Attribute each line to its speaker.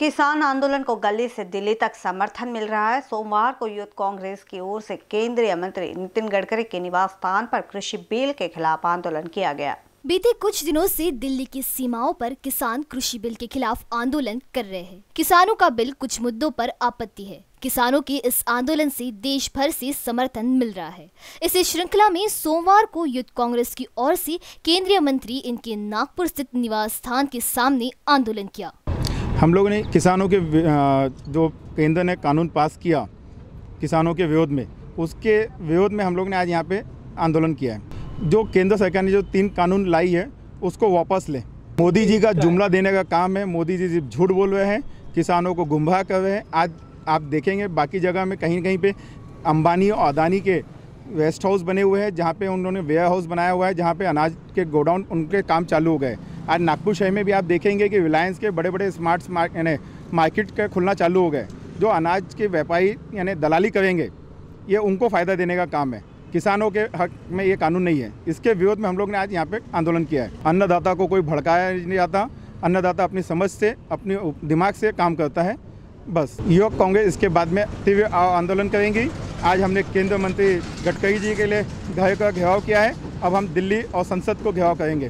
Speaker 1: किसान आंदोलन को गली से दिल्ली तक समर्थन मिल रहा है सोमवार को यूथ कांग्रेस की ओर से केंद्रीय मंत्री नितिन गडकरी के निवास स्थान पर कृषि बिल के खिलाफ आंदोलन किया गया बीते कुछ दिनों से
Speaker 2: दिल्ली की सीमाओं पर किसान कृषि बिल के खिलाफ आंदोलन कर रहे हैं किसानों का बिल कुछ मुद्दों पर आपत्ति है किसानों के इस आंदोलन से देश भर से समर्थन मिल रहा है इस श्रृंखला में सोमवार को युद्ध कांग्रेस की ओर से केंद्रीय मंत्री इनके नागपुर स्थित निवास स्थान के सामने आंदोलन किया
Speaker 3: हम लोगों ने किसानों के जो केंद्र ने कानून पास किया किसानों के विरोध में उसके विरोध में हम लोग ने आज यहाँ पे आंदोलन किया है जो केंद्र सरकार ने जो तीन कानून लाई है उसको वापस लें मोदी जी का जुमला देने का काम है मोदी जी जी झूठ बोल रहे हैं किसानों को गुमराह कर रहे हैं आज आप देखेंगे बाकी जगह में कहीं कहीं पे अंबानी और अदानी के वेस्ट हाउस बने हुए हैं जहाँ पे उन्होंने वेयर हाउस बनाया हुआ है जहाँ पे अनाज के गोडाउन उनके काम चालू हो गए आज नागपुर शहर में भी आप देखेंगे कि रिलायंस के बड़े बड़े स्मार्ट यानी मार्केट का खुलना चालू हो गए जो अनाज के व्यापारी यानी दलाली करेंगे ये उनको फ़ायदा देने का काम है किसानों के हक में ये कानून नहीं है इसके विरोध में हम लोग ने आज यहाँ पर आंदोलन किया है अन्नदाता को कोई भड़काया नहीं जाता अन्नदाता अपनी समझ से अपने दिमाग से काम करता है बस युवक कांग्रेस इसके बाद में तीव्र आंदोलन करेंगी आज हमने केंद्रीय मंत्री गडकरी जी के लिए घर का घेराव किया है अब हम दिल्ली और संसद को घेराव करेंगे